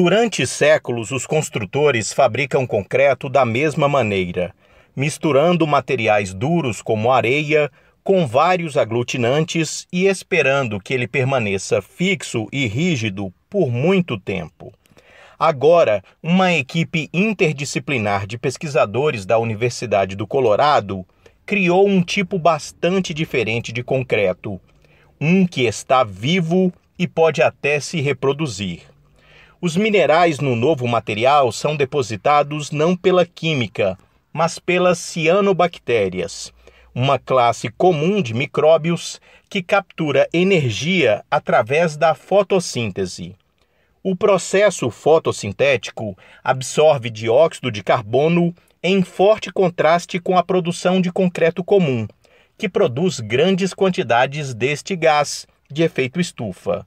Durante séculos, os construtores fabricam concreto da mesma maneira, misturando materiais duros como areia com vários aglutinantes e esperando que ele permaneça fixo e rígido por muito tempo. Agora, uma equipe interdisciplinar de pesquisadores da Universidade do Colorado criou um tipo bastante diferente de concreto, um que está vivo e pode até se reproduzir. Os minerais no novo material são depositados não pela química, mas pelas cianobactérias, uma classe comum de micróbios que captura energia através da fotossíntese. O processo fotossintético absorve dióxido de carbono em forte contraste com a produção de concreto comum, que produz grandes quantidades deste gás de efeito estufa.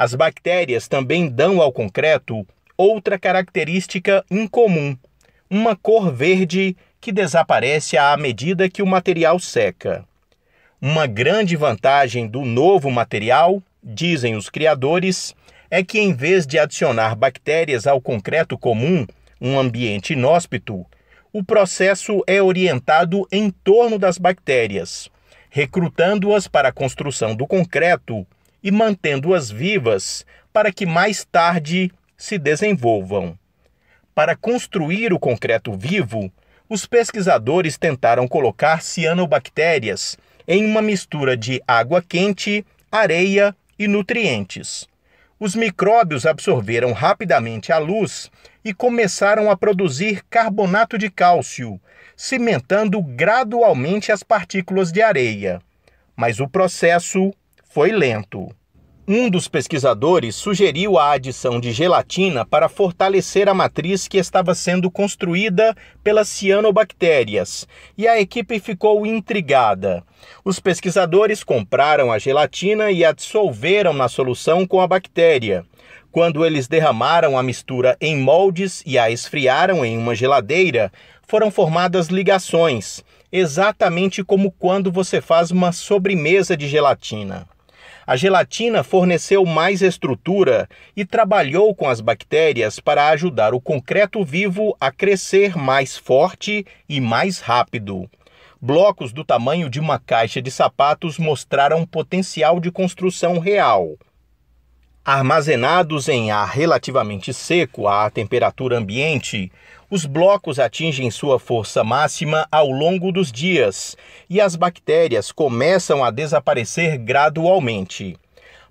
As bactérias também dão ao concreto outra característica incomum: uma cor verde que desaparece à medida que o material seca. Uma grande vantagem do novo material, dizem os criadores, é que em vez de adicionar bactérias ao concreto comum, um ambiente inóspito, o processo é orientado em torno das bactérias, recrutando-as para a construção do concreto e mantendo-as vivas para que mais tarde se desenvolvam. Para construir o concreto vivo, os pesquisadores tentaram colocar cianobactérias em uma mistura de água quente, areia e nutrientes. Os micróbios absorveram rapidamente a luz e começaram a produzir carbonato de cálcio, cimentando gradualmente as partículas de areia. Mas o processo foi lento. Um dos pesquisadores sugeriu a adição de gelatina para fortalecer a matriz que estava sendo construída pelas cianobactérias, e a equipe ficou intrigada. Os pesquisadores compraram a gelatina e a dissolveram na solução com a bactéria. Quando eles derramaram a mistura em moldes e a esfriaram em uma geladeira, foram formadas ligações, exatamente como quando você faz uma sobremesa de gelatina. A gelatina forneceu mais estrutura e trabalhou com as bactérias para ajudar o concreto vivo a crescer mais forte e mais rápido. Blocos do tamanho de uma caixa de sapatos mostraram potencial de construção real. Armazenados em ar relativamente seco à temperatura ambiente, os blocos atingem sua força máxima ao longo dos dias e as bactérias começam a desaparecer gradualmente.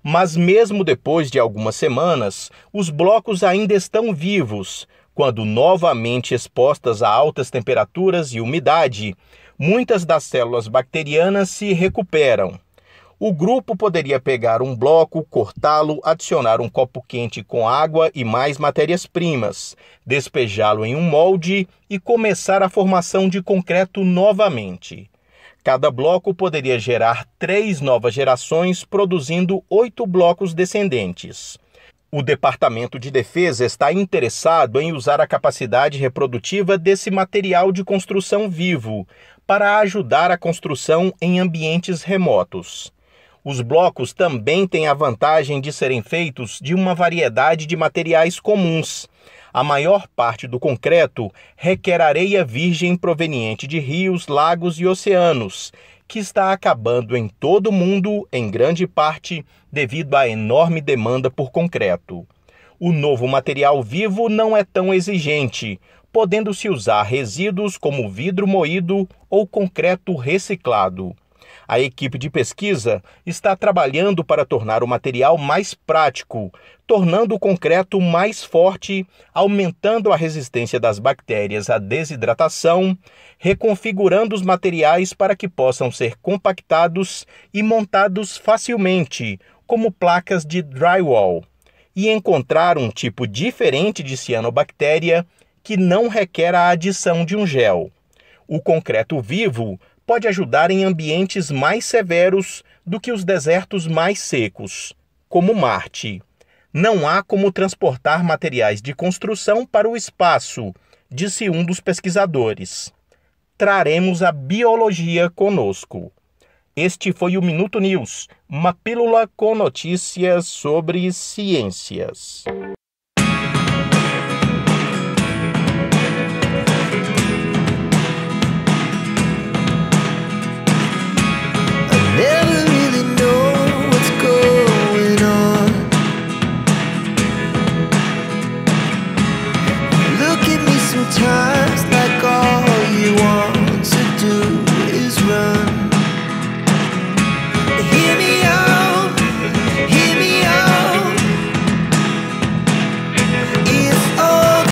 Mas, mesmo depois de algumas semanas, os blocos ainda estão vivos. Quando novamente expostas a altas temperaturas e umidade, muitas das células bacterianas se recuperam. O grupo poderia pegar um bloco, cortá-lo, adicionar um copo quente com água e mais matérias-primas, despejá-lo em um molde e começar a formação de concreto novamente. Cada bloco poderia gerar três novas gerações, produzindo oito blocos descendentes. O Departamento de Defesa está interessado em usar a capacidade reprodutiva desse material de construção vivo para ajudar a construção em ambientes remotos. Os blocos também têm a vantagem de serem feitos de uma variedade de materiais comuns. A maior parte do concreto requer areia virgem proveniente de rios, lagos e oceanos, que está acabando em todo o mundo, em grande parte devido à enorme demanda por concreto. O novo material vivo não é tão exigente, podendo-se usar resíduos como vidro moído ou concreto reciclado. A equipe de pesquisa está trabalhando para tornar o material mais prático, tornando o concreto mais forte, aumentando a resistência das bactérias à desidratação, reconfigurando os materiais para que possam ser compactados e montados facilmente, como placas de drywall, e encontrar um tipo diferente de cianobactéria que não requer a adição de um gel. O concreto vivo pode ajudar em ambientes mais severos do que os desertos mais secos, como Marte. Não há como transportar materiais de construção para o espaço, disse um dos pesquisadores. Traremos a biologia conosco. Este foi o Minuto News, uma pílula com notícias sobre ciências.